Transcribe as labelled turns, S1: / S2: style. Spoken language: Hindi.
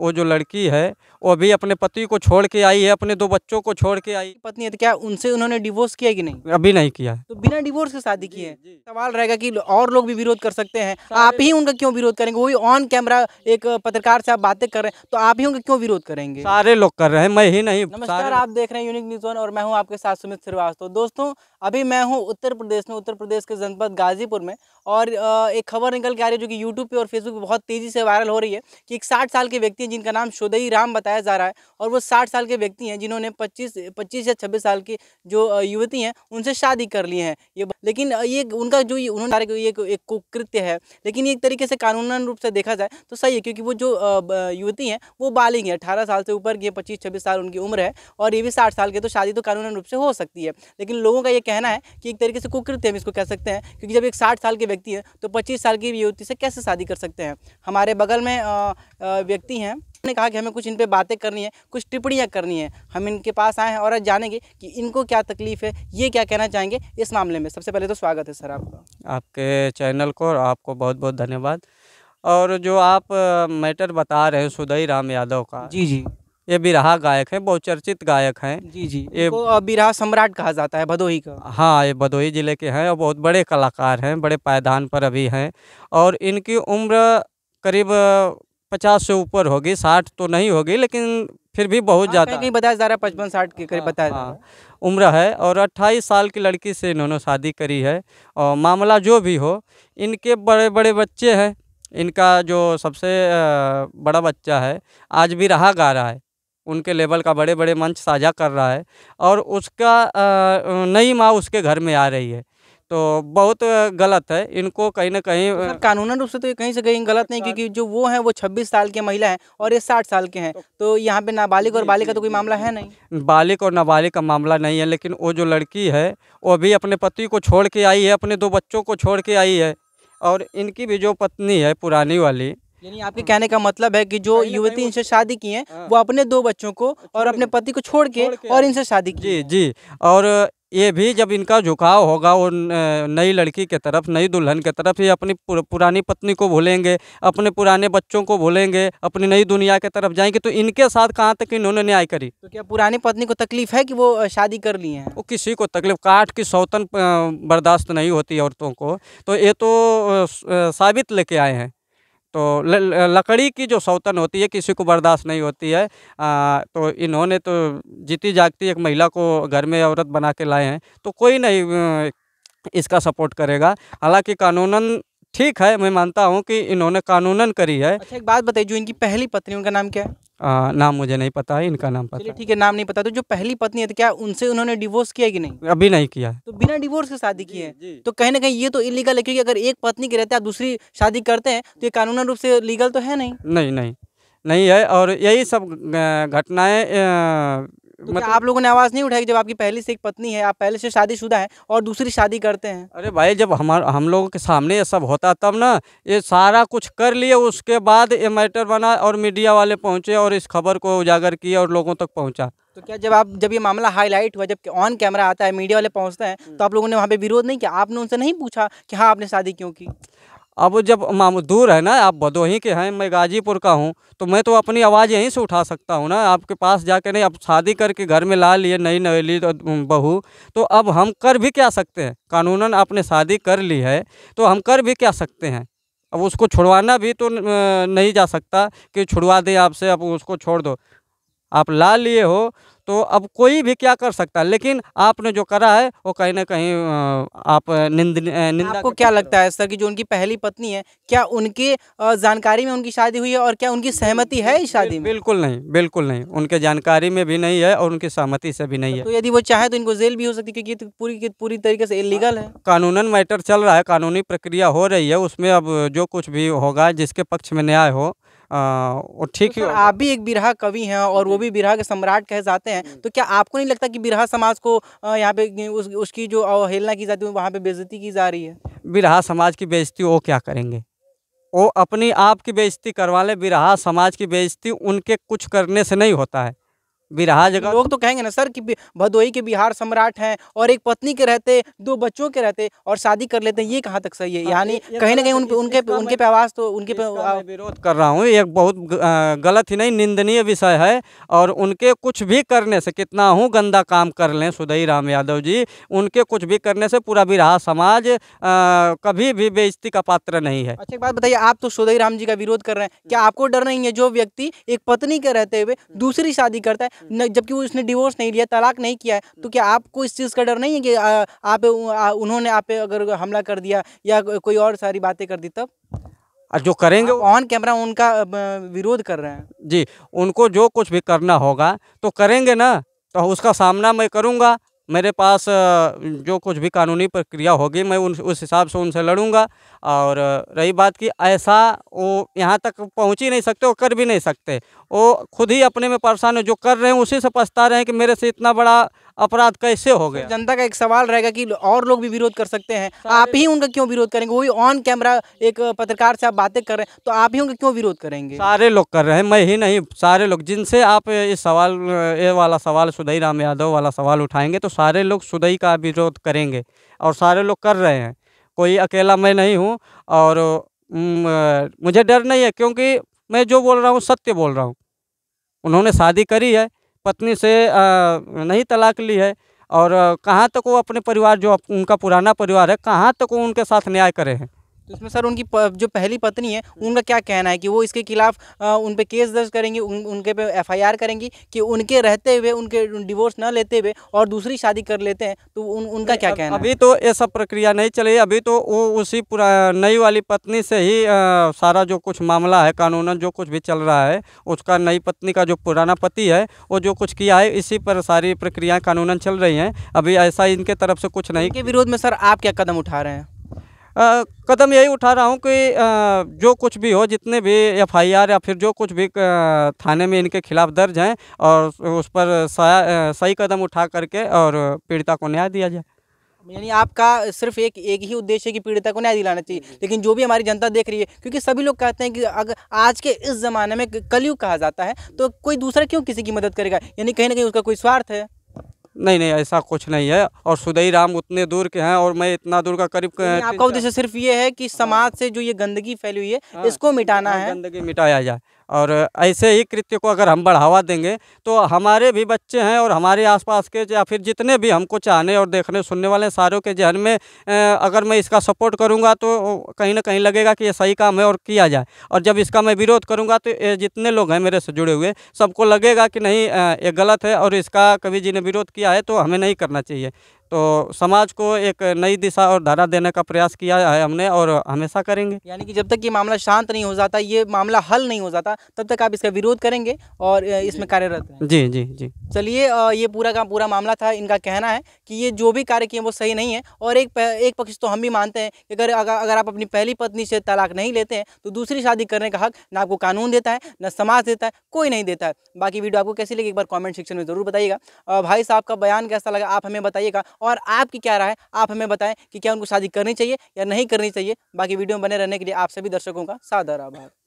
S1: वो जो लड़की है वो भी अपने पति को छोड़ के आई है अपने दो बच्चों को छोड़ के आई
S2: पत्नी है तो क्या उनसे उन्होंने डिवोर्स किया कि नहीं अभी नहीं किया तो बिना डिवोर्स के शादी की है सवाल रहेगा कि और लोग भी विरोध कर सकते हैं आप ही उनका क्यों विरोध करेंगे वही ऑन कैमरा एक पत्रकार से आप बातें कर रहे हैं तो आप ही उनका क्यों विरोध करेंगे
S1: सारे लोग कर रहे हैं मैं ही नहीं नमस्कार
S2: आप देख रहे हैं यूनिक न्यूज वन और मैं हूँ आपके साथ सुमित श्रीवास्तव दोस्तों अभी मैं हूँ उत्तर प्रदेश में उत्तर प्रदेश के जनपद गाजीपुर में और एक खबर निकल के आ रही है जो कि यूट्यूब पे और फेसबुक पे बहुत तेजी से वायरल हो रही है कि एक साठ साल के व्यक्ति हैं जिनका नाम शोदई राम बताया जा रहा है और वो साठ साल के व्यक्ति हैं जिन्होंने पच्चीस पच्चीस या छब्बीस साल की जो युवती हैं उनसे शादी कर लिए हैं ये लेकिन ये उनका जो उन्होंने ये एक कुकृत्य है लेकिन एक तरीके से कानूनन रूप से देखा जाए तो सही है क्योंकि वो जो युवती हैं वो बालिग है अठारह साल से ऊपर की पच्चीस छब्बीस साल उनकी उम्र है और ये भी साठ साल के तो शादी तो कानूनन रूप से हो सकती है लेकिन लोगों का ये कहना है कि एक तरीके से कुकृत्य हम इसको कह सकते हैं क्योंकि जब एक साठ साल के व्यक्ति हैं तो पच्चीस साल की युवती से कैसे शादी कर सकते हैं हमारे बगल में व्यक्ति हैं हैं उन्होंने कहा कि हमें कुछ इन पर बातें करनी है कुछ टिप्पणियाँ करनी है हम इनके पास आए हैं और जानेंगे कि इनको क्या तकलीफ़ है ये क्या कहना चाहेंगे इस मामले में सबसे पहले तो स्वागत है सर आपका
S1: आपके चैनल को और आपको बहुत बहुत धन्यवाद और जो आप मैटर बता रहे हैं सुदई राम यादव का जी जी ये बिरहा गायक है चर्चित गायक हैं जी जी ये बिरहा सम्राट कहा जाता है भदोही का हाँ ये भदोही ज़िले के हैं और बहुत बड़े कलाकार हैं बड़े पायदान पर अभी हैं और इनकी उम्र करीब पचास से ऊपर होगी साठ तो नहीं होगी लेकिन फिर भी बहुत हाँ, ज़्यादा नहीं बताया जा रहा है पचपन साठ के करीब बताया हाँ, हाँ उम्र है और अट्ठाईस साल की लड़की से इन्होंने शादी करी है और मामला जो भी हो इनके बड़े बड़े बच्चे हैं इनका जो सबसे बड़ा बच्चा है आज भी रहा गा रहा है उनके लेवल का बड़े बड़े मंच साझा कर रहा है और उसका नई माँ उसके घर में आ रही है तो बहुत गलत है इनको कहीं ना कहीं तो कानूनन रूप से तो ये कहीं से कहीं गलत नहीं क्योंकि जो वो हैं वो 26 साल के महिला हैं और ये
S2: 60 साल के हैं तो, तो यहाँ पे नाबालिग और बालिका का तो कोई मामला है नहीं
S1: बालिक और नाबालिग का मामला नहीं है लेकिन वो जो लड़की है वो भी अपने पति को छोड़ के आई है अपने दो बच्चों को छोड़ के आई है और इनकी भी जो पत्नी है पुरानी वाली
S2: यानी आपके कहने का मतलब है कि जो युवती इनसे शादी की है हाँ। वो अपने दो बच्चों को
S1: और अपने पति को छोड़ के और इनसे शादी की जी जी और ये भी जब इनका झुकाव होगा वो नई लड़की के तरफ नई दुल्हन के तरफ ये अपनी पुरानी पत्नी को भूलेंगे अपने पुराने बच्चों को भूलेंगे अपनी नई दुनिया के तरफ जाएंगे तो इनके साथ कहाँ तक इन्होंने न्याय करी तो क्या पुरानी पत्नी को तकलीफ है कि वो शादी कर लिए हैं वो किसी को तकलीफ काट की सौतन बर्दाश्त नहीं होती औरतों को तो ये तो साबित लेके आए हैं तो लकड़ी की जो सौतन होती है किसी को बर्दाश्त नहीं होती है आ, तो इन्होंने तो जीती जागती एक महिला को घर में औरत बना के लाए हैं तो कोई नहीं इसका सपोर्ट करेगा हालांकि कानूनन ठीक है मैं मानता हूँ कि इन्होंने कानूनन करी है अच्छा एक बात बताइए जो इनकी पहली पत्नी उनका नाम क्या है आ, नाम मुझे नहीं पता है इनका नाम पता
S2: ठीक है नाम नहीं पता तो जो पहली पत्नी है तो क्या उनसे उन्होंने डिवोर्स किया कि नहीं अभी नहीं किया तो बिना डिवोर्स के शादी की है तो कहीं ना कहीं ये तो इलीगल है क्योंकि अगर एक पत्नी के रहते आप दूसरी शादी करते हैं तो ये कानून रूप से लीगल तो है नहीं
S1: नहीं नहीं नहीं है और यही सब घटनाएं तो
S2: मतलब आप लोगों ने आवाज़ नहीं उठाई जब आपकी पहली से एक पत्नी है आप पहले से शादीशुदा हैं और दूसरी शादी करते हैं अरे
S1: भाई जब हम हम लोगों के सामने ये सब होता तब ना ये सारा कुछ कर लिए उसके बाद ये मैटर बना और मीडिया वाले पहुँचे और इस खबर को उजागर किया और लोगों तक पहुँचा
S2: तो क्या जब आप जब ये मामला हाईलाइट हुआ जब ऑन कैमरा आता है मीडिया वाले पहुँचते हैं हम्म। तो आप लोगों ने वहाँ पे विरोध नहीं किया आपने उनसे नहीं पूछा कि हाँ आपने शादी क्यों की
S1: अब जब दूर है ना आप भदोही के हैं मैं गाजीपुर का हूँ तो मैं तो अपनी आवाज़ यहीं से उठा सकता हूँ ना आपके पास जाके नहीं आप शादी करके घर में ला लिए नई नवेली तो बहू तो अब हम कर भी क्या सकते हैं कानूनन आपने शादी कर ली है तो हम कर भी क्या सकते हैं अब उसको छुड़वाना भी तो नहीं जा सकता कि छुड़वा दें आपसे अब उसको छोड़ दो आप ला लिए हो तो अब कोई भी क्या कर सकता है लेकिन आपने जो करा है वो कहीं ना कहीं आप निंद निंदा आपको क्या लगता है सर कि जो उनकी पहली पत्नी
S2: है क्या उनके जानकारी में उनकी शादी हुई है और क्या उनकी सहमति है इस शादी
S1: में बिल्कुल नहीं बिल्कुल नहीं उनके जानकारी में भी नहीं है और उनकी सहमति से भी नहीं है तो
S2: यदि वो चाहे तो इनको जेल भी हो सकती है क्योंकि तो पूरी पूरी तरीके से इलीगल है
S1: कानूनन मैटर चल रहा है कानूनी प्रक्रिया हो रही है उसमें अब जो कुछ भी होगा जिसके पक्ष में न्याय हो और ठीक तो है आप
S2: भी एक बिरहा कवि हैं और वो भी बिरहा के सम्राट कहे जाते हैं तो क्या आपको नहीं लगता कि बिरहा समाज को यहाँ पे उस, उसकी जो अवहेलना की जाती है वहाँ पे बेजती की जा रही है
S1: बिरहा समाज की बेजती वो क्या करेंगे वो अपनी आप की बेजती करवा लें बिरहा समाज की बेजती उनके कुछ करने से नहीं होता है बिरहा जगह लोग तो कहेंगे ना सर कि भदोही के बिहार
S2: सम्राट हैं और एक पत्नी के रहते दो बच्चों के रहते और शादी कर लेते हैं ये कहाँ तक सही है हाँ, यानी कहीं ना तो कहीं उनके उनके पे आवाज़ तो उनके पे विरोध
S1: कर रहा हूँ ये बहुत गलत ही नहीं निंदनीय विषय है और उनके कुछ भी करने से कितना हूँ गंदा काम कर लें सुधई राम यादव जी उनके कुछ भी करने से पूरा बिरहा समाज कभी भी बेजती का पात्र नहीं है अच्छा
S2: एक बात बताइए आप तो सुधई राम जी का विरोध कर रहे हैं क्या हम्म। आपको डर नहीं है जो व्यक्ति एक पत्नी के रहते हुए हम्म। दूसरी शादी करता है जबकि वो उसने डिवोर्स नहीं लिया तलाक नहीं किया है तो क्या आपको इस चीज़ का डर नहीं है कि आप उन्होंने आप पे अगर हमला कर दिया या कोई और सारी
S1: बातें कर दी तब जो करेंगे ऑन कैमरा उनका विरोध कर रहे हैं जी उनको जो कुछ भी करना होगा तो करेंगे ना तो उसका सामना मैं करूँगा मेरे पास जो कुछ भी कानूनी प्रक्रिया होगी मैं उन उस हिसाब से उनसे लड़ूंगा और रही बात कि ऐसा वो यहाँ तक पहुँच ही नहीं सकते वो कर भी नहीं सकते वो खुद ही अपने में परेशान है जो कर रहे हैं उसी से पछता रहे हैं कि मेरे से इतना बड़ा अपराध कैसे हो गया जनता का एक
S2: सवाल रहेगा कि और लोग भी विरोध कर सकते हैं आप ही उनका क्यों विरोध करेंगे वही ऑन कैमरा एक पत्रकार से आप बातें कर रहे हैं तो आप ही उनका क्यों विरोध करेंगे
S1: सारे लोग कर रहे हैं मैं ही नहीं सारे लोग जिनसे आप इस सवाल ये वाला सवाल सुधई राम यादव वाला सवाल उठाएंगे तो सारे लोग सुदई का विरोध करेंगे और सारे लोग कर रहे हैं कोई अकेला मैं नहीं हूँ और मुझे डर नहीं है क्योंकि मैं जो बोल रहा हूँ सत्य बोल रहा हूँ उन्होंने शादी करी है पत्नी से नहीं तलाक ली है और कहाँ तक वो अपने परिवार जो उनका पुराना परिवार है कहाँ तक वो उनके साथ न्याय करे हैं
S2: तो इसमें सर उनकी जो पहली पत्नी है उनका क्या कहना है कि वो इसके खिलाफ उन पर केस दर्ज करेंगी उन, उनके पे एफआईआर करेंगी कि उनके रहते हुए उनके डिवोर्स ना लेते हुए और दूसरी शादी कर लेते हैं तो उन, उनका क्या कहना है अभी तो
S1: ये सब प्रक्रिया नहीं चली अभी तो वो उसी पुरा नई वाली पत्नी से ही आ, सारा जो कुछ मामला है कानूनन जो कुछ भी चल रहा है उसका नई पत्नी का जो पुराना पति है वो जो कुछ किया है इसी पर सारी प्रक्रियाएँ कानूनन चल रही हैं अभी ऐसा इनके तरफ से कुछ नहीं के विरोध में सर आप क्या कदम उठा रहे हैं कदम यही उठा रहा हूँ कि जो कुछ भी हो जितने भी एफआईआर या फिर जो कुछ भी थाने में इनके खिलाफ दर्ज हैं और उस पर सही कदम उठा करके और पीड़िता को न्याय दिया जाए
S2: यानी आपका सिर्फ एक एक ही उद्देश्य है कि पीड़िता को न्याय दिलाना चाहिए हम्म। लेकिन जो भी हमारी जनता देख रही है क्योंकि सभी लोग कहते हैं कि अगर आज के इस ज़माने में कलयुग कहा जाता है तो कोई दूसरा क्यों किसी की मदद करेगा यानी कहीं ना कहीं उसका कोई स्वार्थ है
S1: नहीं नहीं ऐसा कुछ नहीं है और सुदई राम उतने दूर के हैं और मैं इतना दूर का करीब आपका
S2: उद्देश्य सिर्फ ये है कि समाज हाँ। से जो ये गंदगी फैली हुई है हाँ, इसको मिटाना हाँ, है गंदगी
S1: मिटाया जाए और ऐसे ही कृत्य को अगर हम बढ़ावा देंगे तो हमारे भी बच्चे हैं और हमारे आसपास के या फिर जितने भी हमको चाहने और देखने सुनने वाले सारों के जहन में अगर मैं इसका सपोर्ट करूँगा तो कहीं ना कहीं लगेगा कि ये सही काम है और किया जाए और जब इसका मैं विरोध करूँगा तो जितने लोग हैं मेरे से जुड़े हुए सबको लगेगा कि नहीं ये गलत है और इसका कवि जी ने विरोध किया है तो हमें नहीं करना चाहिए तो समाज को एक नई दिशा और धारा देने का प्रयास किया है हमने और हमेशा करेंगे यानी कि जब तक ये मामला शांत नहीं हो जाता ये मामला हल नहीं हो जाता तब तक आप इसका विरोध करेंगे
S2: और इसमें कार्यरत जी जी जी चलिए ये पूरा का पूरा मामला था इनका कहना है कि ये जो भी कार्य किए वो सही नहीं है और एक एक पक्ष तो हम भी मानते हैं कि अगर अगर आप अपनी पहली पत्नी से तलाक नहीं लेते हैं तो दूसरी शादी करने का हक ना आपको कानून देता है ना समाज देता है कोई नहीं देता है बाकी वीडियो आपको कैसी लगी एक बार कॉमेंट सेक्शन में ज़रूर बताइएगा भाई साहब का बयान कैसा लगा आप हमें बताइएगा और आपकी क्या राय है आप हमें बताएं कि क्या उनको शादी करनी चाहिए या नहीं करनी चाहिए बाकी वीडियो में बने रहने के लिए आप सभी दर्शकों का सादर आभार